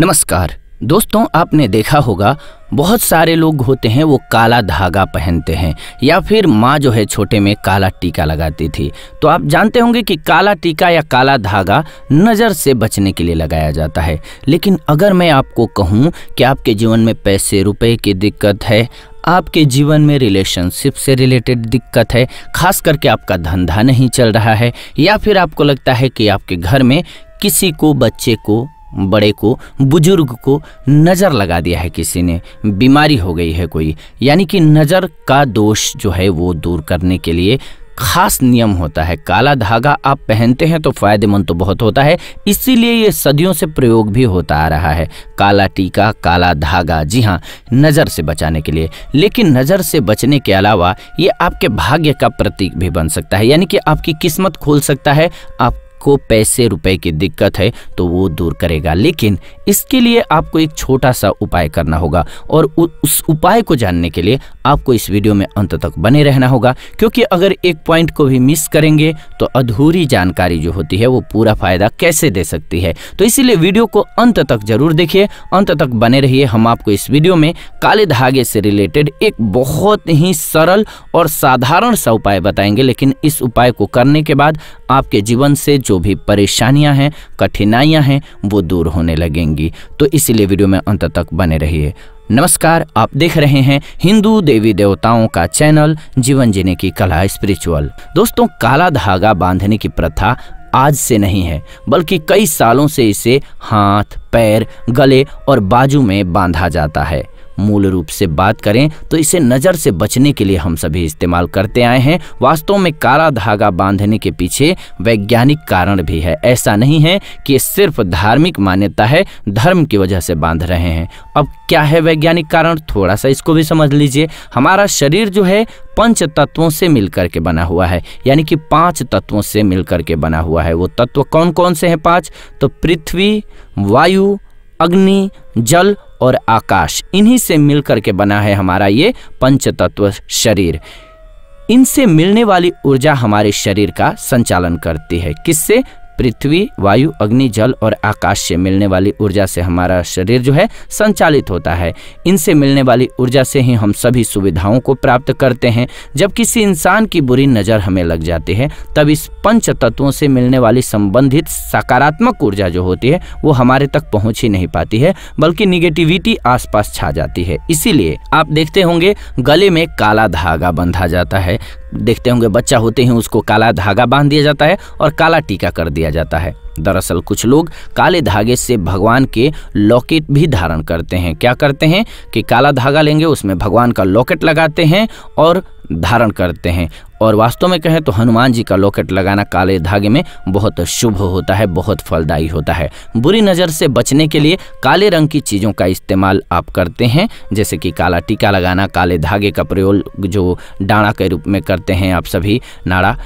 नमस्कार दोस्तों आपने देखा होगा बहुत सारे लोग होते हैं वो काला धागा पहनते हैं या फिर माँ जो है छोटे में काला टीका लगाती थी तो आप जानते होंगे कि काला टीका या काला धागा नज़र से बचने के लिए लगाया जाता है लेकिन अगर मैं आपको कहूँ कि आपके जीवन में पैसे रुपए की दिक्कत है आपके जीवन में रिलेशनशिप से रिलेटेड दिक्कत है खास करके आपका धंधा नहीं चल रहा है या फिर आपको लगता है कि आपके घर में किसी को बच्चे को बड़े को बुजुर्ग को नज़र लगा दिया है किसी ने बीमारी हो गई है कोई यानी कि नज़र का दोष जो है वो दूर करने के लिए खास नियम होता है काला धागा आप पहनते हैं तो फायदेमंद तो बहुत होता है इसीलिए ये सदियों से प्रयोग भी होता आ रहा है काला टीका काला धागा जी हाँ नज़र से बचाने के लिए लेकिन नज़र से बचने के अलावा ये आपके भाग्य का प्रतीक भी बन सकता है यानी कि आपकी किस्मत खोल सकता है आप आपको पैसे रुपए की दिक्कत है तो वो दूर करेगा लेकिन इसके लिए आपको एक छोटा सा उपाय करना होगा और उ, उस उपाय को जानने के लिए आपको इस वीडियो में अंत तक बने रहना होगा क्योंकि अगर एक पॉइंट को भी मिस करेंगे तो अधूरी जानकारी जो होती है वो पूरा फायदा कैसे दे सकती है तो इसीलिए वीडियो को अंत तक जरूर देखिए अंत तक बने रहिए हम आपको इस वीडियो में काले धागे से रिलेटेड एक बहुत ही सरल और साधारण सा उपाय बताएंगे लेकिन इस उपाय को करने के बाद आपके जीवन से जो भी परेशानियां हैं कठिनाइयां हैं वो दूर होने लगेंगी तो इसीलिए वीडियो में अंत तक बने रहिए नमस्कार आप देख रहे हैं हिंदू देवी देवताओं का चैनल जीवन जीने की कला स्पिरिचुअल दोस्तों काला धागा बांधने की प्रथा आज से नहीं है बल्कि कई सालों से इसे हाथ पैर गले और बाजू में बांधा जाता है मूल रूप से बात करें तो इसे नज़र से बचने के लिए हम सभी इस्तेमाल करते आए हैं वास्तव में काला धागा बांधने के पीछे वैज्ञानिक कारण भी है ऐसा नहीं है कि सिर्फ धार्मिक मान्यता है धर्म की वजह से बांध रहे हैं अब क्या है वैज्ञानिक कारण थोड़ा सा इसको भी समझ लीजिए हमारा शरीर जो है पंच तत्वों से मिलकर के बना हुआ है यानी कि पांच तत्वों से मिलकर के बना हुआ है वो तत्व कौन कौन से हैं पांच तो पृथ्वी वायु अग्नि जल और आकाश इन्हीं से मिलकर के बना है हमारा ये पंच तत्व शरीर इनसे मिलने वाली ऊर्जा हमारे शरीर का संचालन करती है किससे पृथ्वी वायु अग्नि जल और आकाश से मिलने वाली ऊर्जा से हमारा शरीर जो है संचालित होता है इनसे मिलने वाली ऊर्जा से ही हम सभी सुविधाओं को प्राप्त करते हैं जब किसी इंसान की बुरी नज़र हमें लग जाती है तब इस पंच तत्वों से मिलने वाली संबंधित सकारात्मक ऊर्जा जो होती है वो हमारे तक पहुँच ही नहीं पाती है बल्कि निगेटिविटी आसपास छा जाती है इसीलिए आप देखते होंगे गले में काला धागा बंधा जाता है देखते होंगे बच्चा होते ही उसको काला धागा बांध दिया जाता है और काला टीका कर दिया जाता है दरअसल कुछ लोग काले धागे से भगवान के लॉकेट भी धारण करते हैं क्या करते हैं कि काला धागा लेंगे उसमें भगवान का लॉकेट लगाते हैं और धारण करते हैं और वास्तव में कहें तो हनुमान जी का लॉकेट लगाना काले धागे में बहुत शुभ होता है बहुत फलदायी होता है बुरी नज़र से बचने के लिए काले रंग की चीज़ों का इस्तेमाल आप करते हैं जैसे कि काला टीका लगाना काले धागे का प्रयोग जो डाणा के रूप में करते हैं आप सभी नाड़ा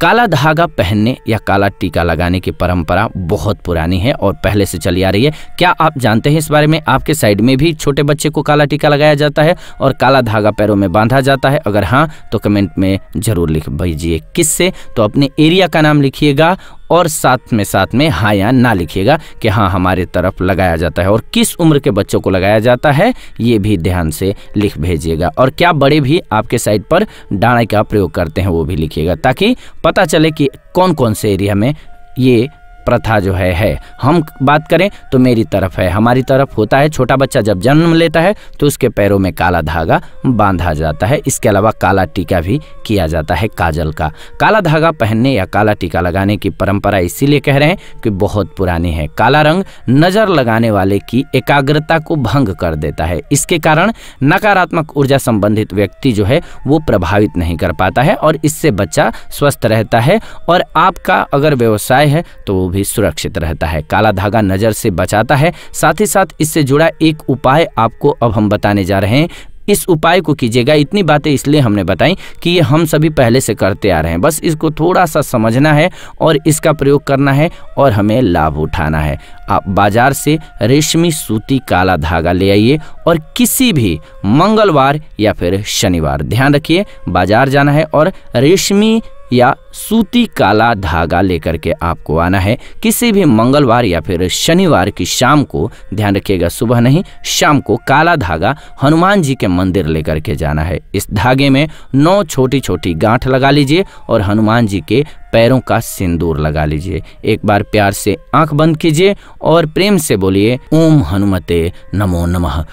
काला धागा पहनने या काला टीका लगाने की परंपरा बहुत पुरानी है और पहले से चली आ रही है क्या आप जानते हैं इस बारे में आपके साइड में भी छोटे बच्चे को काला टीका लगाया जाता है और काला धागा पैरों में बांधा जाता है अगर हाँ तो कमेंट में जरूर लिख भेजिए किससे तो अपने एरिया का नाम लिखिएगा और साथ में साथ में हाँ या ना लिखिएगा कि हाँ हमारे तरफ लगाया जाता है और किस उम्र के बच्चों को लगाया जाता है ये भी ध्यान से लिख भेजिएगा और क्या बड़े भी आपके साइड पर डाणे का प्रयोग करते हैं वो भी लिखिएगा ताकि पता चले कि कौन कौन से एरिया में ये प्रथा जो है है हम बात करें तो मेरी तरफ है हमारी तरफ होता है छोटा बच्चा जब जन्म लेता है तो उसके पैरों में काला धागा बांधा जाता है इसके अलावा काला टीका भी किया जाता है काजल का काला धागा पहनने या काला टीका लगाने की परंपरा इसीलिए कह रहे हैं कि बहुत पुरानी है काला रंग नज़र लगाने वाले की एकाग्रता को भंग कर देता है इसके कारण नकारात्मक ऊर्जा संबंधित व्यक्ति जो है वो प्रभावित नहीं कर पाता है और इससे बच्चा स्वस्थ रहता है और आपका अगर व्यवसाय है तो भी सुरक्षित रहता है काला धागा नज़र से बचाता है साथ ही साथ इससे जुड़ा एक उपाय आपको अब हम बताने जा रहे हैं इस उपाय को कीजिएगा इतनी बातें इसलिए हमने बताई कि ये हम सभी पहले से करते आ रहे हैं बस इसको थोड़ा सा समझना है और इसका प्रयोग करना है और हमें लाभ उठाना है आप बाजार से रेशमी सूती काला धागा ले आइए और किसी भी मंगलवार या फिर शनिवार ध्यान रखिए बाजार जाना है और रेशमी या सूती काला धागा लेकर के आपको आना है किसी भी मंगलवार या फिर शनिवार की शाम को ध्यान रखिएगा सुबह नहीं शाम को काला धागा हनुमान जी के मंदिर लेकर के जाना है इस धागे में नौ छोटी छोटी गांठ लगा लीजिए और हनुमान जी के पैरों का सिंदूर लगा लीजिए एक बार प्यार से आंख बंद कीजिए और प्रेम से बोलिए ओम हनुमते नमो नमः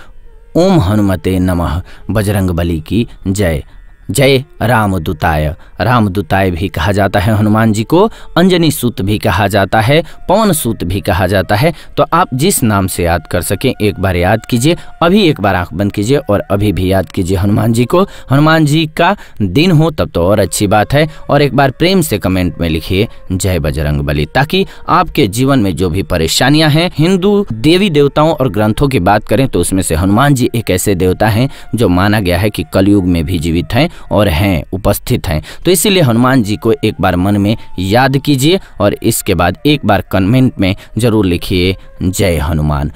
ओम हनुमते नमः बजरंग बली की जय जय रामदूताय रामदूताय भी कहा जाता है हनुमान जी को अंजनी सूत भी कहा जाता है पवन सूत भी कहा जाता है तो आप जिस नाम से याद कर सकें एक बार याद कीजिए अभी एक बार आंख बंद कीजिए और अभी भी याद कीजिए हनुमान जी को हनुमान जी का दिन हो तब तो और अच्छी बात है और एक बार प्रेम से कमेंट में लिखिए जय बजरंग ताकि आपके जीवन में जो भी परेशानियां हैं हिंदू देवी देवताओं और ग्रंथों की बात करें तो उसमें से हनुमान जी एक ऐसे देवता है जो माना गया है कि कलयुग में भी जीवित हैं और हैं उपस्थित हैं तो इसीलिए हनुमान जी को एक बार मन में याद कीजिए और इसके बाद एक बार कमेंट में ज़रूर लिखिए जय हनुमान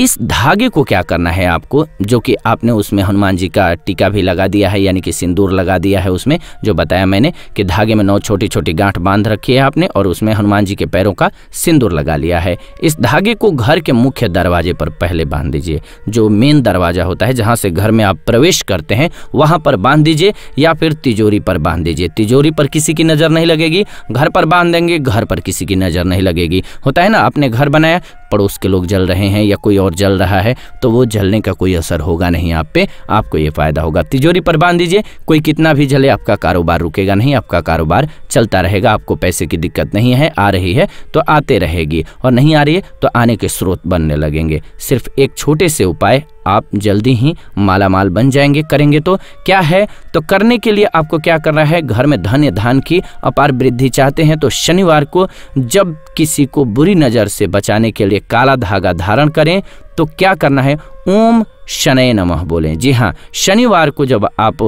इस धागे को क्या करना है आपको जो कि आपने उसमें हनुमान जी का टीका भी लगा दिया है यानी कि सिंदूर लगा दिया है उसमें जो बताया मैंने कि धागे में नौ छोटी छोटी गांठ बांध रखी है आपने और उसमें हनुमान जी के पैरों का सिंदूर लगा लिया है इस धागे को घर के मुख्य दरवाजे पर पहले बांध दीजिए जो मेन दरवाजा होता है जहाँ से घर में आप प्रवेश करते हैं वहाँ पर बांध दीजिए या फिर तिजोरी पर बांध दीजिए तिजोरी पर किसी की नज़र नहीं लगेगी घर पर बांध देंगे घर पर किसी की नज़र नहीं लगेगी होता है ना आपने घर बनाया पड़ोस के लोग जल रहे हैं या कोई और जल रहा है तो वो जलने का कोई असर होगा नहीं आप पे आपको ये फ़ायदा होगा तिजोरी पर बांध दीजिए कोई कितना भी जले आपका कारोबार रुकेगा नहीं आपका कारोबार चलता रहेगा आपको पैसे की दिक्कत नहीं है आ रही है तो आते रहेगी और नहीं आ रही है तो आने के स्रोत बनने लगेंगे सिर्फ एक छोटे से उपाय आप जल्दी ही माला माल बन जाएंगे करेंगे तो क्या है तो करने के लिए आपको क्या करना है घर में धन धान की अपार वृद्धि चाहते हैं तो शनिवार को जब किसी को बुरी नज़र से बचाने के लिए काला धागा धारण करें तो क्या करना है ओम शनय नमः बोलें जी हाँ शनिवार को जब आप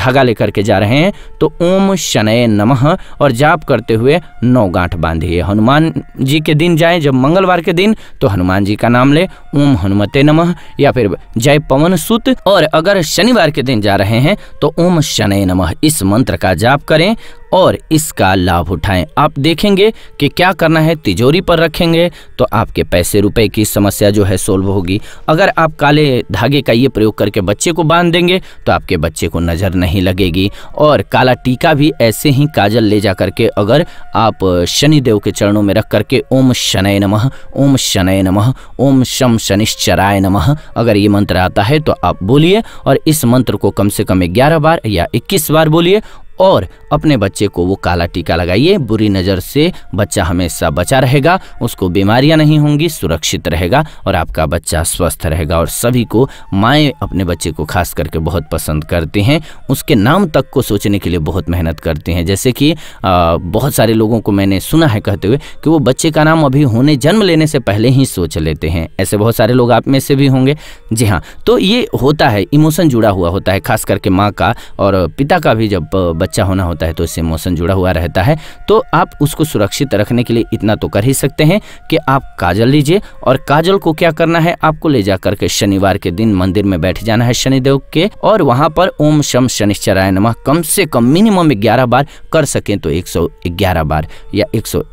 धागा लेकर के जा रहे हैं तो ओम शनय नमः और जाप करते हुए नौ गांठ बांधिए हनुमान जी के दिन जाएं जब मंगलवार के दिन तो हनुमान जी का नाम ले ओम हनुमते नमः या फिर जय पवन सुत और अगर शनिवार के दिन जा रहे हैं तो ओम शनय नमः इस मंत्र का जाप करें और इसका लाभ उठाएं आप देखेंगे कि क्या करना है तिजोरी पर रखेंगे तो आपके पैसे रुपए की समस्या जो है सोल्व होगी अगर आप काले धागे का ये प्रयोग करके बच्चे को बांध देंगे तो आपके बच्चे को नज़र नहीं लगेगी और काला टीका भी ऐसे ही काजल ले जा करके अगर आप शनिदेव के चरणों में रख करके ओम शनय नमः ओम शनय नमः ओम शम शनिश्चराय नमः अगर ये मंत्र आता है तो आप बोलिए और इस मंत्र को कम से कम ग्यारह बार या इक्कीस बार बोलिए और अपने बच्चे को वो काला टीका लगाइए बुरी नज़र से बच्चा हमेशा बचा रहेगा उसको बीमारियां नहीं होंगी सुरक्षित रहेगा और आपका बच्चा स्वस्थ रहेगा और सभी को माएँ अपने बच्चे को खास करके बहुत पसंद करती हैं उसके नाम तक को सोचने के लिए बहुत मेहनत करती हैं जैसे कि आ, बहुत सारे लोगों को मैंने सुना है कहते हुए कि वो बच्चे का नाम अभी होने जन्म लेने से पहले ही सोच लेते हैं ऐसे बहुत सारे लोग आप में से भी होंगे जी हाँ तो ये होता है इमोशन जुड़ा हुआ होता है खास करके माँ का और पिता का भी जब बच्चा होना होता है तो इससे मौसम जुड़ा हुआ रहता है तो आप उसको सुरक्षित रखने के लिए इतना तो कर ही सकते हैं कि आप काजल लीजिए और काजल को क्या करना है आपको ले जा करके शनिवार के दिन मंदिर में बैठ जाना है शनिदेव के और वहाँ पर ओम शम शनिश्चराय नम कम से कम मिनिमम ग्यारह बार कर सकें तो एक बार या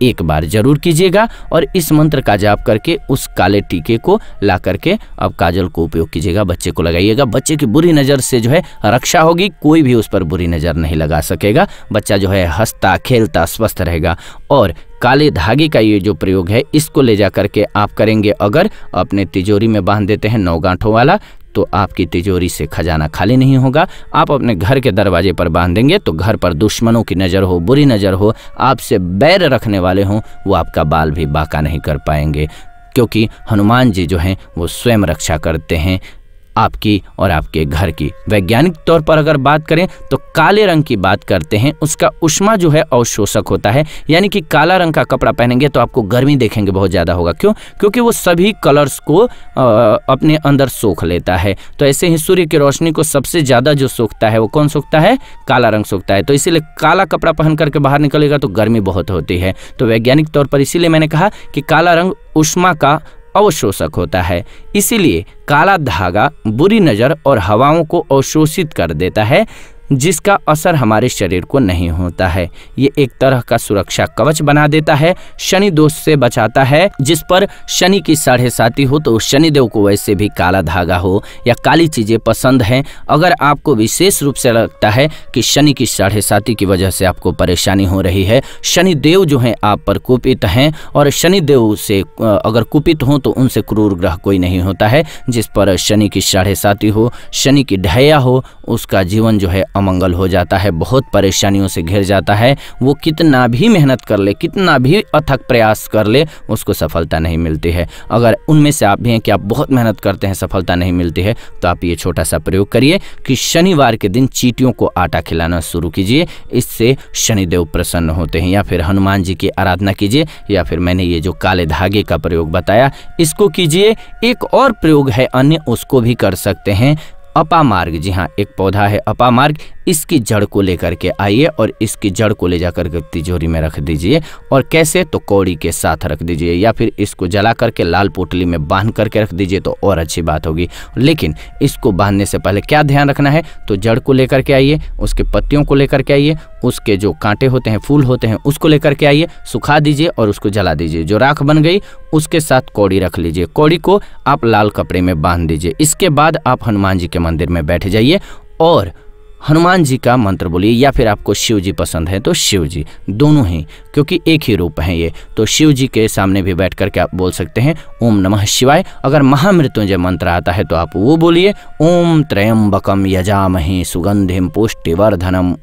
एक बार जरूर कीजिएगा और इस मंत्र का जाप करके उस काले टीके को ला करके अब काजल को उपयोग कीजिएगा बच्चे को लगाइएगा बच्चे की बुरी नज़र से जो है रक्षा होगी कोई भी उस पर बुरी नज़र नहीं लगा लगा सकेगा बच्चा जो है हंसता खेलता स्वस्थ रहेगा और काले धागे का ये जो प्रयोग है इसको ले जा करके आप करेंगे अगर अपने तिजोरी में बांध देते हैं नौगांठों वाला तो आपकी तिजोरी से खजाना खाली नहीं होगा आप अपने घर के दरवाजे पर बांध देंगे तो घर पर दुश्मनों की नज़र हो बुरी नज़र हो आपसे बैर रखने वाले हों वो आपका बाल भी बाका नहीं कर पाएंगे क्योंकि हनुमान जी जो हैं वो स्वयं रक्षा करते हैं आपकी और आपके घर की वैज्ञानिक तौर पर अगर बात करें तो काले रंग की बात करते हैं उसका उष्मा जो है अवशोषक होता है यानी कि काला रंग का कपड़ा पहनेंगे तो आपको गर्मी देखेंगे बहुत ज़्यादा होगा क्यों क्योंकि वो सभी कलर्स को अपने अंदर सोख लेता है तो ऐसे ही सूर्य की रोशनी को सबसे ज़्यादा जो सोखता है वो कौन सोखता है काला रंग सोखता है तो इसीलिए काला कपड़ा पहन करके बाहर निकलेगा तो गर्मी बहुत होती है तो वैज्ञानिक तौर पर इसीलिए मैंने कहा कि काला रंग उष्मा का अवशोषक होता है इसीलिए काला धागा बुरी नज़र और हवाओं को अवशोषित कर देता है जिसका असर हमारे शरीर को नहीं होता है ये एक तरह का सुरक्षा कवच बना देता है शनि दोष से बचाता है जिस पर शनि की साढ़े साथी हो तो शनिदेव को वैसे भी काला धागा हो या काली चीज़ें पसंद हैं अगर आपको विशेष रूप से लगता है कि शनि की साढ़े साथी की वजह से आपको परेशानी हो रही है शनिदेव जो हैं आप पर कुपित हैं और शनिदेव से अगर कुपित हों तो उनसे क्रूर ग्रह कोई नहीं होता है जिस पर शनि की साढ़े साथी हो शनि की ढैया हो उसका जीवन जो है अमंगल हो जाता है बहुत परेशानियों से घिर जाता है वो कितना भी मेहनत कर ले कितना भी अथक प्रयास कर ले उसको सफलता नहीं मिलती है अगर उनमें से आप भी हैं कि आप बहुत मेहनत करते हैं सफलता नहीं मिलती है तो आप ये छोटा सा प्रयोग करिए कि शनिवार के दिन चीटियों को आटा खिलाना शुरू कीजिए इससे शनिदेव प्रसन्न होते हैं या फिर हनुमान जी की आराधना कीजिए या फिर मैंने ये जो काले धागे का प्रयोग बताया इसको कीजिए एक और प्रयोग है अन्य उसको भी कर सकते हैं अपा मार्ग जी हाँ एक पौधा है अपा मार्ग इसकी जड़ को लेकर के आइए और इसकी जड़ को ले जाकर के तिजोरी में रख दीजिए और कैसे तो कौड़ी के साथ रख दीजिए या फिर इसको जला करके लाल पोटली में बांध करके रख दीजिए तो और अच्छी बात होगी लेकिन इसको बांधने से पहले क्या ध्यान रखना है तो जड़ को लेकर के आइए उसके पत्तियों को लेकर के आइए उसके जो कांटे होते हैं फूल होते हैं उसको लेकर के आइए सुखा दीजिए और उसको जला दीजिए जो राख बन गई उसके साथ कौड़ी रख लीजिए कौड़ी को आप लाल कपड़े में बांध दीजिए इसके बाद आप हनुमान जी के मंदिर में बैठ जाइए और हनुमान जी का मंत्र बोलिए या फिर आपको शिव जी पसंद है तो शिव जी दोनों ही क्योंकि एक ही रूप हैं ये तो शिव जी के सामने भी बैठ करके आप बोल सकते हैं ओम नमः शिवाय अगर महामृत्युंजय मंत्र आता है तो आप वो बोलिए ओम त्रयंबकम यजामहे सुगंधिम पुष्टिवर्धनम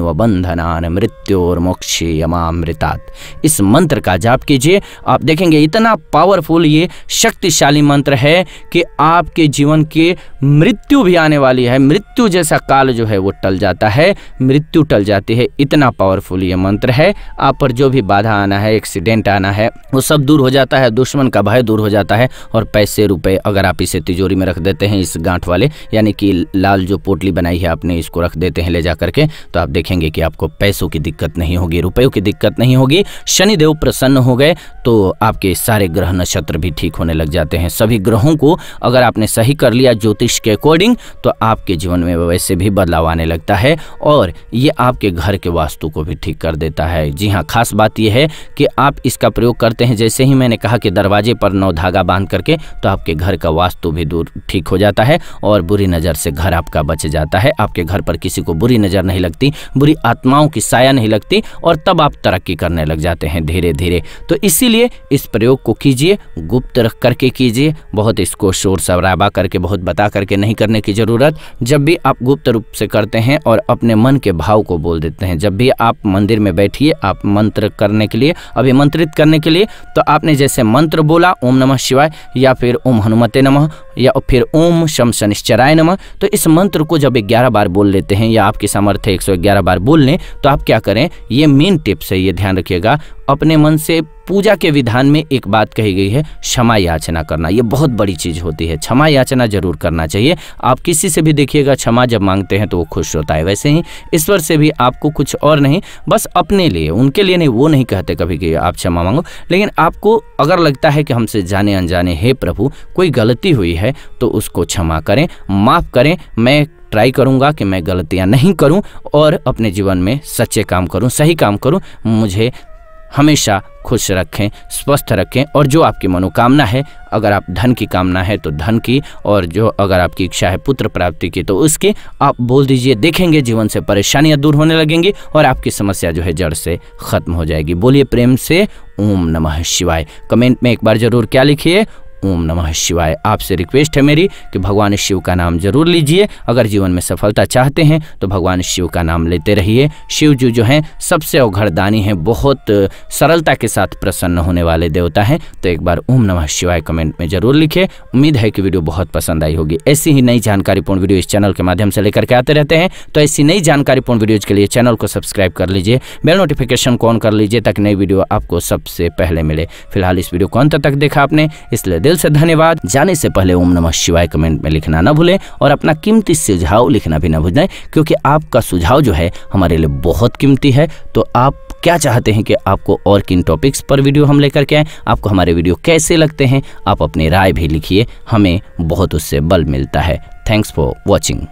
व बंधनान मृत्योर मोक्षे यमामृतात् इस मंत्र का जाप कीजिए आप देखेंगे इतना पावरफुल ये शक्तिशाली मंत्र है कि आपके जीवन के मृत्यु भी आने वाली है मृत्यु जैसा काल काल जो है वो टल जाता है मृत्यु टल जाती है इतना पावरफुल ये मंत्र है आप पर जो भी बाधा आना है एक्सीडेंट आना है वो सब दूर हो जाता है दुश्मन का भय दूर हो जाता है और पैसे रुपए अगर आप इसे तिजोरी में रख देते हैं इस गांठ वाले यानी कि लाल जो पोटली बनाई है आपने इसको रख देते हैं ले जा करके तो आप देखेंगे कि आपको पैसों की दिक्कत नहीं होगी रुपयों की दिक्कत नहीं होगी शनिदेव प्रसन्न हो गए तो आपके सारे ग्रह नक्षत्र भी ठीक होने लग जाते हैं सभी ग्रहों को अगर आपने सही कर लिया ज्योतिष के अकॉर्डिंग तो आपके जीवन में वैसे भी बदलाव आने लगता है और ये आपके घर के वास्तु को भी ठीक कर देता है जी हाँ खास बात यह है कि आप इसका प्रयोग करते हैं जैसे ही मैंने कहा कि दरवाजे पर नौ धागा बांध करके तो आपके घर का वास्तु भी दूर ठीक हो जाता है और बुरी नज़र से घर आपका बच जाता है आपके घर पर किसी को बुरी नज़र नहीं लगती बुरी आत्माओं की साया नहीं लगती और तब आप तरक्की करने लग जाते हैं धीरे धीरे तो इसीलिए इस प्रयोग को कीजिए गुप्त रख करके कीजिए बहुत इसको शोर शराबा करके बहुत बता करके नहीं करने की ज़रूरत जब भी आप गुप्त रूप से करते हैं और अपने मन के भाव को बोल देते हैं जब भी आप मंदिर में बैठिए आप मंत्र करने के लिए अभिमंत्रित करने के लिए तो आपने जैसे मंत्र बोला ओम नमः शिवाय या फिर ओम हनुमते नमः या फिर ओम शम शनिश्चराय नम तो इस मंत्र को जब ग्यारह बार बोल लेते हैं या आपके सामर्थ्य एक सौ ग्यारह बार बोल लें तो आप क्या करें ये मेन टिप्स है ये ध्यान रखिएगा अपने मन से पूजा के विधान में एक बात कही गई है क्षमा याचना करना ये बहुत बड़ी चीज़ होती है क्षमा याचना जरूर करना चाहिए आप किसी से भी देखिएगा क्षमा जब मांगते हैं तो वो खुश होता है वैसे ही ईश्वर से भी आपको कुछ और नहीं बस अपने लिए उनके लिए नहीं वो नहीं कहते कभी कि आप क्षमा मांगो लेकिन आपको अगर लगता है कि हमसे जाने अनजाने हे प्रभु कोई गलती हुई है है तो उसको क्षमा करें माफ़ करें मैं ट्राई करूंगा कि मैं गलतियां नहीं करूं और अपने जीवन में सच्चे काम करूं सही काम करूं मुझे हमेशा खुश रखें स्वस्थ रखें और जो आपकी मनोकामना है अगर आप धन की कामना है तो धन की और जो अगर आपकी इच्छा है पुत्र प्राप्ति की तो उसकी आप बोल दीजिए देखेंगे जीवन से परेशानियां दूर होने लगेंगी और आपकी समस्या जो है जड़ से ख़त्म हो जाएगी बोलिए प्रेम से ओम नमः शिवाय कमेंट में एक बार ज़रूर क्या लिखिए ओम नमः शिवाय आपसे रिक्वेस्ट है मेरी कि भगवान शिव का नाम जरूर लीजिए अगर जीवन में सफलता चाहते हैं तो भगवान शिव का नाम लेते रहिए शिव जी जो हैं सबसे अवघरदानी हैं बहुत सरलता के साथ प्रसन्न होने वाले देवता हैं तो एक बार ओम नमः शिवाय कमेंट में जरूर लिखे उम्मीद है कि वीडियो बहुत पसंद आई होगी ऐसी ही नई जानकारीपूर्ण वीडियो इस चैनल के माध्यम से लेकर के आते रहते हैं तो ऐसी नई जानकारीपूर्ण वीडियोज़ के लिए चैनल को सब्सक्राइब कर लीजिए बेल नोटिफिकेशन को ऑन कर लीजिए ताकि नई वीडियो आपको सबसे पहले मिले फिलहाल इस वीडियो को अंत तक देखा आपने इसलिए दिल से धन्यवाद जाने से पहले ओम नमः शिवाय कमेंट में लिखना न भूलें और अपना कीमती सुझाव लिखना भी न भूलें क्योंकि आपका सुझाव जो है हमारे लिए बहुत कीमती है तो आप क्या चाहते हैं कि आपको और किन टॉपिक्स पर वीडियो हम लेकर के आएँ आपको हमारे वीडियो कैसे लगते हैं आप अपनी राय भी लिखिए हमें बहुत उससे बल मिलता है थैंक्स फॉर वॉचिंग